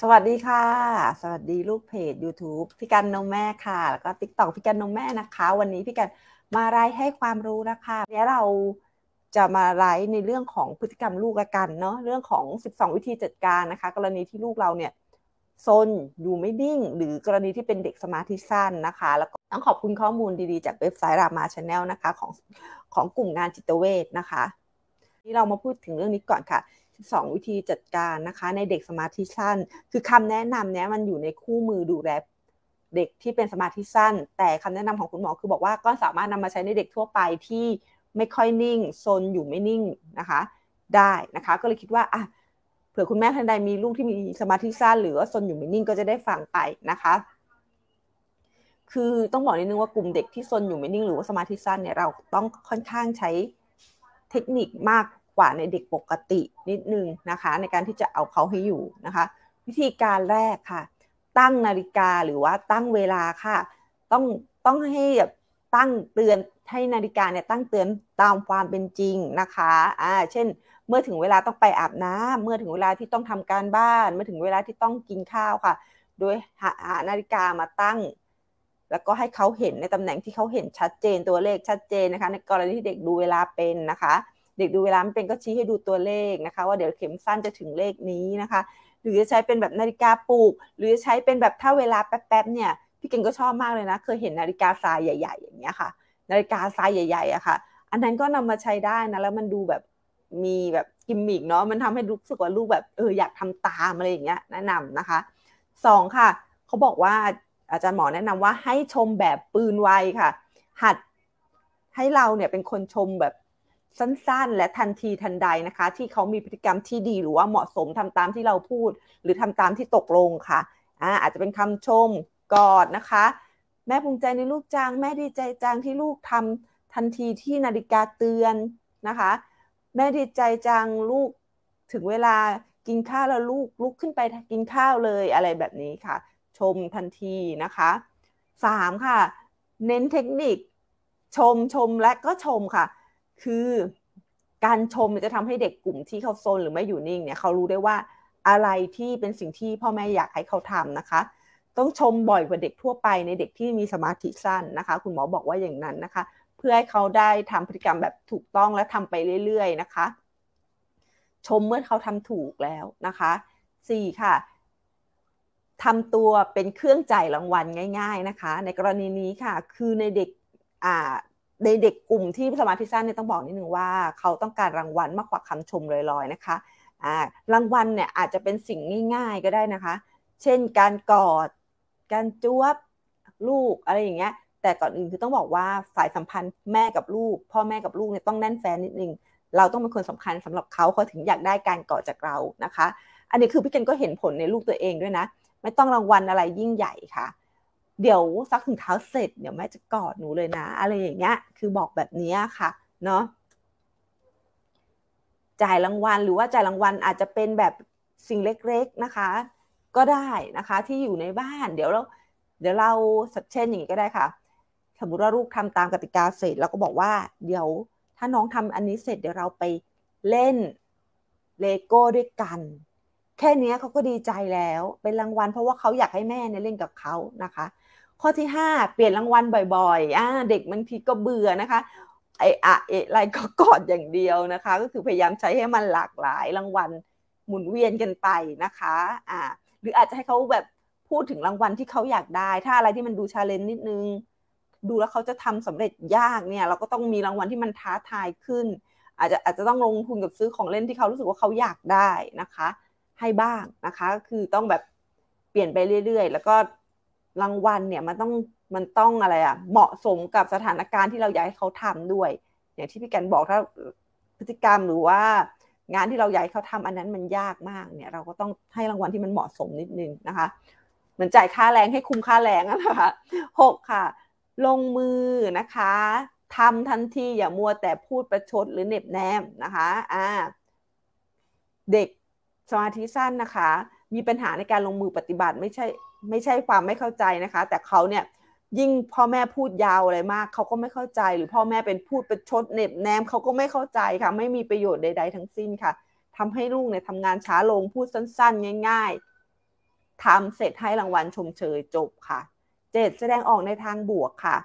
สวัสดีค่ะ สวัสดีลูกเพจ YouTube พี่กันนมแม่ค่ะ แล้วก็ t i กตอกพี่กันนมแม่นะคะ วันนี้พี่กันมาไลฟ์ให้ความรู้นะคะเนี่ยเราจะมาไลฟ์ในเรื่องของพฤติกรรมลูกละกันเนาะเรื่องของ12วิธีจัดการนะคะ กรณีที่ลูกเราเนี่ยซนอยู่ไม่นิ่งหรือกรณีที่เป็นเด็กสมาธิสั้นนะคะแล้วก็ต้องขอบคุณข้อมูลดีๆ จากเว็บไซต์รามาชาแนลนะคะของของกลุ่มงานจิตเวชนะคะนี่เรามาพูดถึงเรื่องนี้ก่อนค่ะ2 วิธีจัดการนะคะ ในเด็กสมาธิสั้นคือคำแนะนำเนี้ยมันอยู่ในคู่มือดูแลเด็กที่เป็นสมาธิสั้นแต่คำแนะนำของคุณหมอคือบอกว่าก็สามารถนำมาใช้ในเด็กทั่วไปที่ไม่ค่อยนิ่งซนอยู่ไม่นิ่งนะคะได้นะคะก็เลยคิดว่าอ่ะเผื่อคุณแม่ท่านใดมีลูกที่มีสมาธิสั้น หรือว่าซนอยู่ไม่นิ่งก็จะได้ฟังไปนะคะ คือต้องบอกนิดนึงว่ากลุ่มเด็กที่ซนอยู่ไม่นิ่ง หรือว่าสมาธิสั้นเนี่ยเราต้องค่อนข้างใช้เทคนิคมากกว่าในเด็กปกตินิดนึงนะคะในการที่จะเอาเขาให้อยู่นะคะ วิธีการแรกค่ะตั้งนาฬิกาหรือว่าตั้งเวลาค่ะ ต้องต้องให้แบบตั้งเตือนให้นาฬิกาเนี่ยตั้งเตือนตามความเป็นจริงนะคะอ่าเช่น เมื่อถึงเวลาต้องไปอาบน้ำเมื่อถึงเวลาที่ต้องทำการบ้านเมื่อถึงเวลาที่ต้องกินข้าวค่ะ โดยหาหานาฬิกามาตั้ง แล้วก็ให้เขาเห็นในตำแหน่งที่เขาเห็นชัดเจนตัวเลขชัดเจนนะคะ ในกรณีที่เด็กดูเวลาเป็นนะคะเด็กดูเวลาไม่เป็นก็ชี้ให้ดูตัวเลขนะคะว่าเดี๋ยวเข็มสั้นจะถึงเลขนี้นะคะ หรือจะใช้เป็นแบบนาฬิกาปลูกหรือจะใช้เป็นแบบถ้าเวลาแป๊บๆเนี่ยพี่เก่งก็ชอบมากเลยนะ เคยเห็นนาฬิกาทรายใหญ่ ๆอย่างเงี้ยค่ะนาฬิกาทรายใหญ่ๆอะค่ะ อันนั้นก็นำมาใช้ได้นะแล้วมันดูแบบมีแบบกิมมิกเนาะมันทำให้รู้สึกว่าลูกแบบเอออยากทำตามอะไรอย่างเงี้ยแนะนำนะคะสองค่ะเขาบอกว่าอาจารย์หมอแนะนำว่าให้ชมแบบปืนไวค่ะ หัดให้เราเนี่ยเป็นคนชมแบบสั้นๆ และทันทีทันใดนะคะ ที่เขามีพฤติกรรมที่ดีหรือว่าเหมาะสมทำตามที่เราพูด หรือทำตามที่ตกลงค่ะอ่าอาจจะเป็นคำชมกอดนะคะ แม่ภูมิใจในลูกจังแม่ดีใจจังที่ลูกทำทันทีที่นาฬิกาเตือนนะคะแม่ดีใจจังลูกถึงเวลากินข้าวแล้วลูกลุกขึ้นไปกินข้าวเลยอะไรแบบนี้ค่ะ ชมทันทีนะคะสามค่ะ เน้นเทคนิคชมชมและก็ชมค่ะคือการชมจะทำให้เด็กกลุ่มที่เขาโซนหรือไม่อยู่นิ่งเนี่ยเขารู้ได้ว่าอะไรที่เป็นสิ่งที่พ่อแม่อยากให้เขาทำนะคะ ต้องชมบ่อยกว่าเด็กทั่วไป ในเด็กที่มีสมาธิสั้นนะคะคุณหมอบอกว่าอย่างนั้นนะคะเพื่อให้เขาได้ทำพฤติกรรมแบบถูกต้องและทำไปเรื่อยๆนะคะ ชมเมื่อเขาทำถูกแล้วนะคะ 4 ค่ะทำตัวเป็นเครื่องจ่ายรางวัลง่าย ๆนะคะ ในกรณีนี้ค่ะคือในเด็กอ่าในเด็กกลุ่มที่สมาธิสั้นเนี่ยต้องบอกนิดนึงว่า เขาต้องการรางวัลมากกว่าคำชมลอย ๆนะคะอ่ารางวัลเนี่ยอาจจะเป็นสิ่งง่าย ๆก็ได้นะคะ เช่นการกอด การจูวบลูกอะไรอย่างเงี้ย แต่ก่อนอื่นคือต้องบอกว่าสายสัมพันธ์แม่กับลูกพ่อแม่กับลูกเนี่ยต้องแน่นแฟนนิดนึงเราต้องเป็นคนสำคัญสำหรับเขาเขาถึงอยากได้การกอดจากเรานะคะ อันนี้คือพี่เกนก็เห็นผลในลูกตัวเองด้วยนะ ไม่ต้องรางวัลอะไรยิ่งใหญ่ค่ะเดี๋ยวซักถุงเท้าเสร็จ เดี๋ยวแม่จะกอดหนูเลยนะ อะไรอย่างเงี้ยคือบอกแบบนี้ค่ะเนาะจ่ายรางวัลหรือว่าจ่ายรางวัลอาจจะเป็นแบบสิ่งเล็กๆนะคะ ก็ได้นะคะที่อยู่ในบ้าน เดี๋ยวเราเดี๋ยวเราเช่นอย่างนี้ก็ได้ค่ะสมมติว่าลูกทำตามกติกาเสร็จเราก็บอกว่าเดี๋ยวถ้าน้องทำอันนี้เสร็จเดี๋ยวเราไปเล่นเลโก้ด้วยกัน แค่นี้เขาก็ดีใจแล้ว เป็นรางวัลเพราะว่าเขาอยากให้แม่เนี่ยเล่นกับเขานะคะข้อที่ 5 เปลี่ยนรางวัลบ่อยๆอ่าเด็กบางทีก็เบื่อนะคะไออะเอะไรก็กอดอย่างเดียวนะคะก็คือพยายามใช้ให้มันหลากหลายรางวัลหมุนเวียนกันไปนะคะอ่าหรืออาจจะให้เขาแบบพูดถึงรางวัลที่เขาอยากได้ ถ้าอะไรที่มันดูชาเลนจ์นิดนึง ดูแล้วเขาจะทำสำเร็จยากเนี่ย เราก็ต้องมีรางวัลที่มันท้าทายขึ้น อาจจะอาจจะต้องลงทุนกับซื้อของเล่นที่เขารู้สึกว่าเขาอยากได้นะคะให้บ้างนะคะ คือต้องแบบเปลี่ยนไปเรื่อยๆแล้วก็รางวัลเนี่ยมันต้องมันต้องอะไรอะ่ะเหมาะสมกับสถานการณ์ที่เราอยากให้เขาทำด้วยอย่างที่พี่แกนบอกถ้าพฤติกรรมหรือว่างานที่เราอยากให้เขาทำอันนั้นมันยากมากเนี่ยเราก็ต้องให้รางวัลที่มันเหมาะสมนิดนึงนะคะเหมือนจ่ายค่าแรงให้คุ้มค่าแรงนะคะหกค่ะลงมือนะคะทำทันทีอย่ามัวแต่พูดประชดหรือเน็บแนมนะคะอ่าเด็กสมาธิสั้นนะคะ มีปัญหาในการลงมือปฏิบัติไม่ใช่ไม่ใช่ความไม่เข้าใจนะคะ แต่เขาเนี่ยยิ่งพ่อแม่พูดยาวอะไรมากเขาก็ไม่เข้าใจ หรือพ่อแม่เป็นพูดเป็นชดเน็บแนมเขาก็ไม่เข้าใจค่ะไม่มีประโยชน์ใดๆทั้งสิ้นค่ะ ทำให้ลูกเนี่ยทำงานช้าลงพูดสั้นๆ ง่าย ๆ ทำเสร็จให้รางวัลชมเชยจบค่ะเจ็ดแสดงออกในทางบวกค่ะ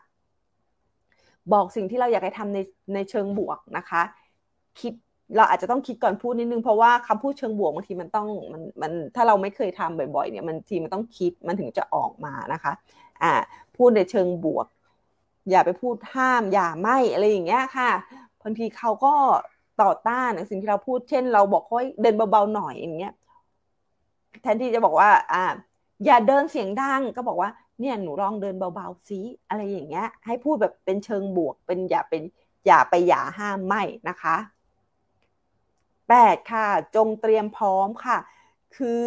บอกสิ่งที่เราอยากให้ทำในในเชิงบวกนะคะคิดเราอาจจะต้องคิดก่อนพูดนิดนึง เพราะว่าคำพูดเชิงบวกบางทีมันต้องมันมันถ้าเราไม่เคยทำบ่อยๆเนี่ยมันทีมันต้องคิดมันถึงจะออกมานะคะอ่าพูดในเชิงบวก อย่าไปพูดห้าม อย่าไม่อะไรอย่างเงี้ยค่ะบางทีเขาก็ต่อต้านสิ่งที่เราพูดเช่น เราบอกค่อยเดินเบาๆหน่อยอย่างเงี้ยแทนที่จะบอกว่าอ่าอย่าเดินเสียงดังก็บอกว่าเนี่ยหนูลองเดินเบาๆซิอะไรอย่างเงี้ย ให้พูดแบบเป็นเชิงบวกเป็นอย่าเป็นอย่าไปอย่าห้ามไม่นะคะ8ค่ะจงเตรียมพร้อมค่ะ คือ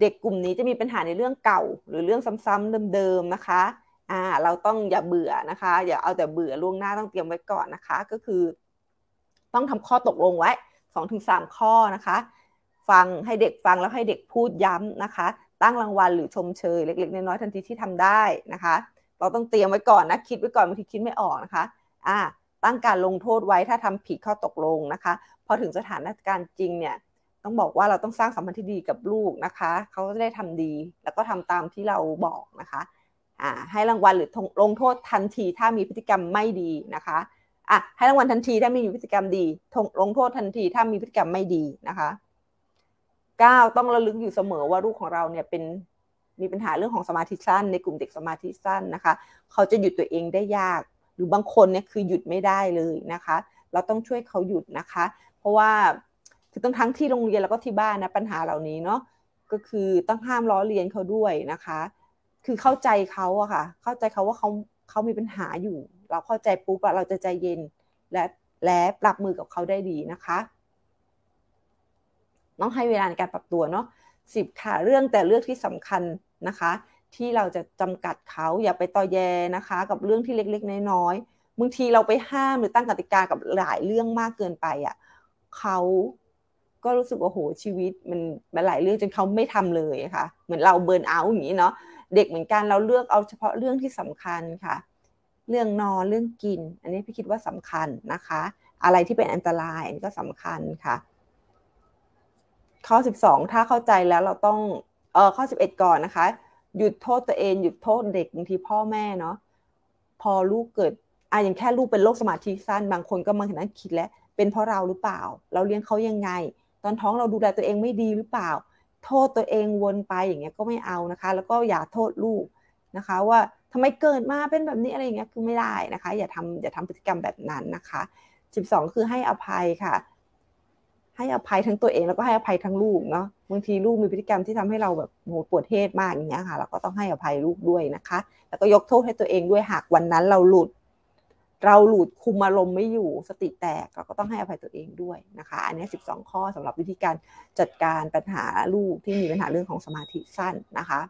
เด็กกลุ่มนี้จะมีปัญหาในเรื่องเก่า หรือเรื่องซ้ำๆเดิมๆนะคะอ่าเราต้องอย่าเบื่อนะคะอย่าเอาแต่เบื่อล่วงหน้าต้องเตรียมไว้ก่อนนะคะ ก็คือ ต้องทำข้อตกลงไว้2อถึงสข้อนะคะ ฟังให้เด็กฟังแล้วให้เด็กพูดย้ำนะคะ ตั้งรางวัล หรือชมเชย เล็ก ๆ น้อยๆทันทีที่ทำได้นะคะ เราต้องเตรียมไว้ก่อนนะคิดไว้ก่อนบางทีคิดไม่ออกนะคะอ่าั้งการลงโทษไว้ถ้าทำผิดข้อตกลงนะคะพอถึงสถานการณ์จริงเนี่ยต้องบอกว่าเราต้องสร้างสัมพันธ์ที่ดีกับลูกนะคะเขาจะได้ทำดี แล้วก็ทำตามที่เราบอกนะคะะให้รางวัลหรือลงโทษทันทีถ้ามีพฤติกรรมไม่ดีนะคะอ่ะให้รางวัลทันทีถ้ามีพฤติกรรมดี ลงโทษทันทีถ้ามีพฤติกรรมไม่ดีนะคะ 9 ต้องระลึกอยู่เสมอว่าลูกของเราเนี่ยเป็นมีปัญหาเรื่องของสมาธิสั้น ในกลุ่มเด็กสมาธิสั้นนะคะเขาจะหยุดตัวเองได้ยากหรือบางคนเนี่ยคือหยุดไม่ได้เลยนะคะ เราต้องช่วยเขาหยุดนะคะ เพราะว่าคือต้องทั้งที่โรงเรียนแล้วก็ที่บ้านนะปัญหาเหล่านี้เนาะก็คือต้องห้ามล้อเลียนเขาด้วยนะคะ คือเข้าใจเขาอะค่ะ เข้าใจเขาว่าเขาเขามีปัญหาอยู่ เราเข้าใจปุ๊บเราจะใจเย็นและและปรับมือกับเขาได้ดีนะคะต้องให้เวลาในการปรับตัวเนาะสิบค่ะเรื่องแต่เรื่องที่สำคัญนะคะที่เราจะจำกัดเขาอย่าไปต่อแยนะคะ กับเรื่องที่เล็ก ๆ น้อยๆบางทีเราไปห้ามหรือตั้งกติกากับหลายเรื่องมากเกินไปอะ่ะ เขาก็รู้สึกว่าโหชีวิตมันมหลายเรื่องจนเขาไม่ทำเลยค่ะ เหมือนเราเบิร์นเอาท์อย่างนี้เนาะเด็กเหมือนกันเราเลือกเอาเฉพาะเรื่องที่สำคัญค่ะ เรื่องนอนเรื่องกิน อันนี้พี่คิดว่าสำคัญนะคะอะไรที่เป็นอันตรายอันนี้ก็สำคัญค่ะข้อ12 ถ้าเข้าใจแล้วเราต้องเออข้อ 11 ก่อนนะคะหยุดโทษตัวเอง หยุดโทษเด็กบางทีพ่อแม่ เนาะพอลูกเกิดอาจอย่างแค่ลูกเป็นโรคสมาธิสั้น บางคนก็มาถึงนั่งคิดแล้วเป็นเพราะเราหรือเปล่า เราเลี้ยงเขายังไง ตอนท้องเราดูแลตัวเองไม่ดีหรือเปล่า โทษตัวเองวนไปอย่างเงี้ยก็ไม่เอานะคะ แล้วก็อย่าโทษลูกนะคะ ว่าทำไมเกิดมาเป็นแบบนี้อะไรเงี้ยคือไม่ได้นะคะ อย่าทำอย่าทำพฤติกรรมแบบนั้นนะคะ 12 คือให้อภัยค่ะให้อภัยทั้งตัวเองแล้วก็ให้อภัยทั้งลูกเนาะบางทีลูกมีพฤติกรรมที่ทำให้เราแบบโหปวดเทศมากอย่างเงี้ยค่ะเราก็ต้องให้อภัยลูกด้วยนะคะแล้วก็ยกโทษให้ตัวเองด้วยหากวันนั้น เราหลุด เราหลุดคุมอารมณ์ไม่อยู่สติแตกเราก็ต้องให้อภัยตัวเองด้วยนะคะ อันนี้ 12 ข้อสำหรับวิธีการจัดการปัญหาลูกที่มีปัญหาเรื่องของสมาธิสั้นนะคะ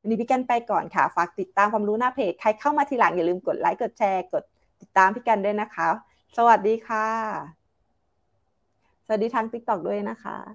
วันนี้พี่กันไปก่อนค่ะ ฝากติดตามความรู้หน้าเพจใครเข้ามาทีหลังอย่าลืมกดไลค์กดแชร์กดติดตามพี่กันด้วยนะคะ สวัสดีค่ะสวัสดีทางติ๊กตอกด้วยนะคะ